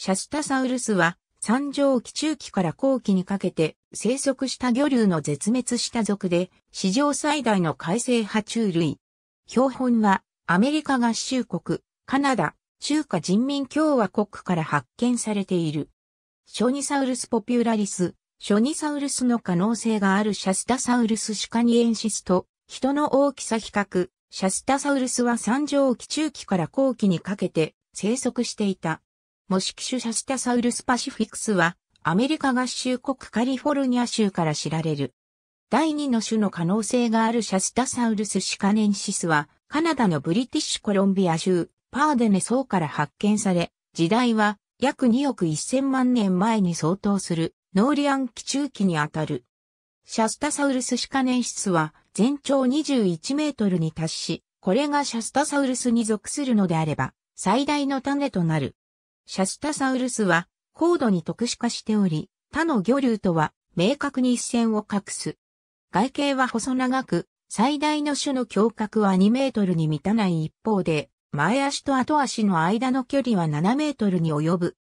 シャスタサウルスは、三上期中期から後期にかけて生息した魚類の絶滅した族で、史上最大の海生爬虫類。標本は、アメリカ合衆国、カナダ、中華人民共和国から発見されている。ショニサウルスポピュラリス、ショニサウルスの可能性があるシャスタサウルスシカニエンシスと、人の大きさ比較、シャスタサウルスは三上期中期から後期にかけて生息していた。模式種シャスタサウルスパシフィクスは、アメリカ合衆国カリフォルニア州から知られる。第2の種の可能性があるシャスタサウルスシカネンシスは、カナダのブリティッシュコロンビア州、パーデネ層から発見され、時代は約2億1000万年前に相当する、ノーリアン期中期にあたる。シャスタサウルスシカネンシスは、全長21メートルに達し、これがシャスタサウルスに属するのであれば、最大の種となる。シャシタサウルスは高度に特殊化しており、他の魚竜とは明確に一線を画す。外形は細長く、最大の種の胸郭は2メートルに満たない一方で、前足と後足の間の距離は7メートルに及ぶ。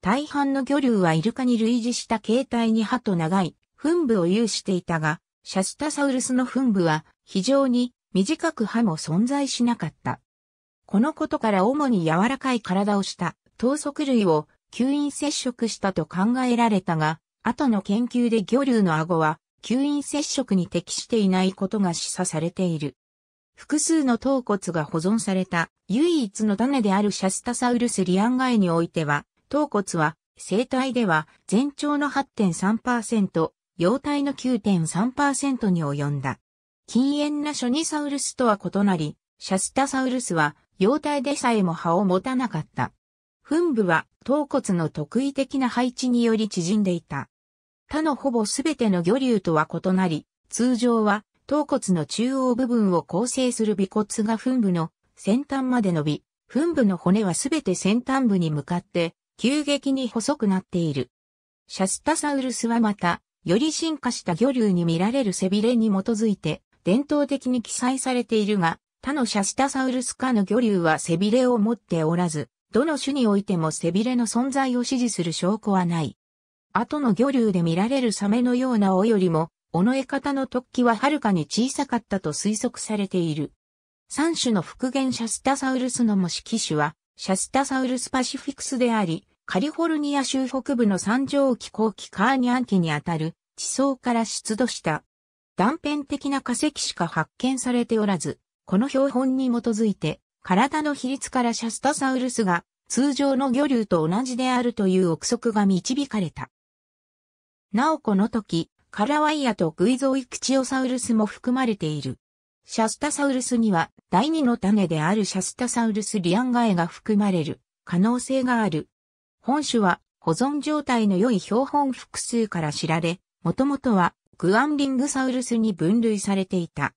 大半の魚竜はイルカに類似した形態に歯と長い、噴部を有していたが、シャスタサウルスの噴部は非常に短く歯も存在しなかった。このことから主に柔らかい体をした等速類を吸引接触したと考えられたが、後の研究で魚類の顎は吸引接触に適していないことが示唆されている。複数の頭骨が保存された唯一の種であるシャスタサウルスリアンガエにおいては、頭骨は生体では全長の8.3%、様体の9.3%に及んだ。禁煙なショニサウルスとは異なり、シャスタサウルスは、幼体でさえも葉を持たなかった。墳部は頭骨の特異的な配置により縮んでいた。他のほぼすべての魚流とは異なり、通常は頭骨の中央部分を構成する尾骨が墳部の先端まで伸び、墳部の骨はすべて先端部に向かって急激に細くなっている。シャスタサウルスはまた、より進化した魚流に見られる背びれに基づいて、伝統的に記載されているが、他のシャスタサウルス科の魚流は背びれを持っておらず、どの種においても背びれの存在を支持する証拠はない。後の魚流で見られるサメのような尾よりも、尾の得方の突起ははるかに小さかったと推測されている。三種の復元シャスタサウルスの模式種は、シャスタサウルスパシフィクスであり、カリフォルニア州北部の三上気候気カーニャン期にあたる地層から出土した。断片的な化石しか発見されておらず、この標本に基づいて体の比率からシャスタサウルスが通常の魚竜と同じであるという憶測が導かれた。なおこの時、カラワイアとグイゾイクチオサウルスも含まれている。シャスタサウルスには第二の種であるシャスタサウルスリアンガエが含まれる可能性がある。本種は保存状態の良い標本複数から知られ、もともとはグアンリングサウルスに分類されていた。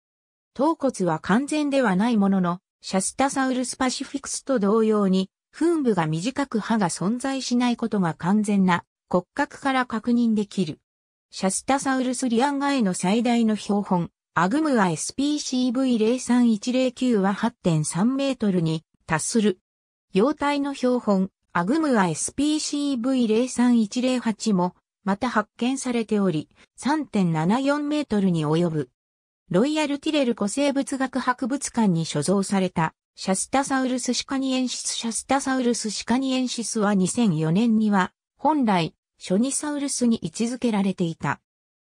頭骨は完全ではないものの、シャスタサウルスパシフィクスと同様に、噴部が短く歯が存在しないことが完全な骨格から確認できる。シャスタサウルスリアンガエの最大の標本、アグムア SPCV03109 は8.3メートルに達する。幼体の標本、アグムア SPCV03108 も、また発見されており、3.74メートルに及ぶ。ロイヤル・ティレル古生物学博物館に所蔵された、シャスタサウルスシカニエンシスシャスタサウルスシカニエンシスは2004年には、本来、ショニサウルスに位置づけられていた。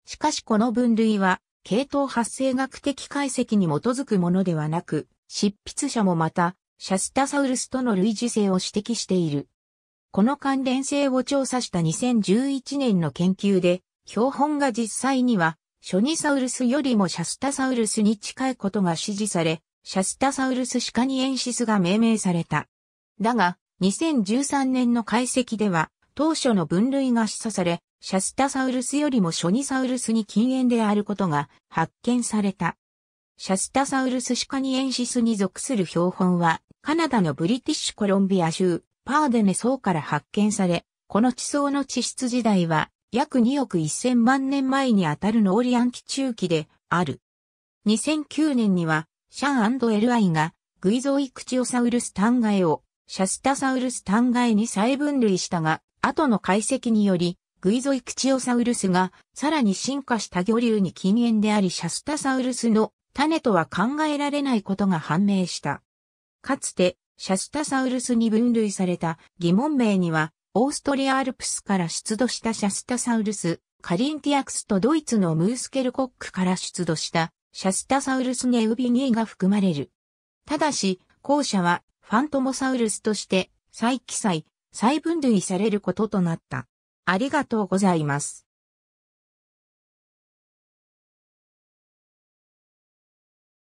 しかしこの分類は、系統発生学的解析に基づくものではなく、執筆者もまた、シャスタサウルスとの類似性を指摘している。この関連性を調査した2011年の研究で、標本が実際にはショニサウルスよりもシャスタサウルスに近いことが指示され、シャスタサウルスシカニエンシスが命名された。だが、2013年の解析では、当初の分類が示唆され、シャスタサウルスよりもショニサウルスに近縁であることが発見された。シャスタサウルスシカニエンシスに属する標本は、カナダのブリティッシュコロンビア州、パーデネ層から発見され、この地層の地質時代は、約2億1000万年前にあたるノーリアン期中期である。2009年には、シャンエルアイが、グイゾイクチオサウルス単ガエを、シャスタサウルス単ガエに再分類したが、後の解析により、グイゾイクチオサウルスが、さらに進化した魚流に禁煙でありシャスタサウルスの種とは考えられないことが判明した。かつて、シャスタサウルスに分類された疑問名には、オーストリアアルプスから出土したシャスタサウルス、カリンティアクスとドイツのムースケルコックから出土したシャスタサウルスネウビニーが含まれる。ただし、後者はファントモサウルスとして再記載、再分類されることとなった。ありがとうございます。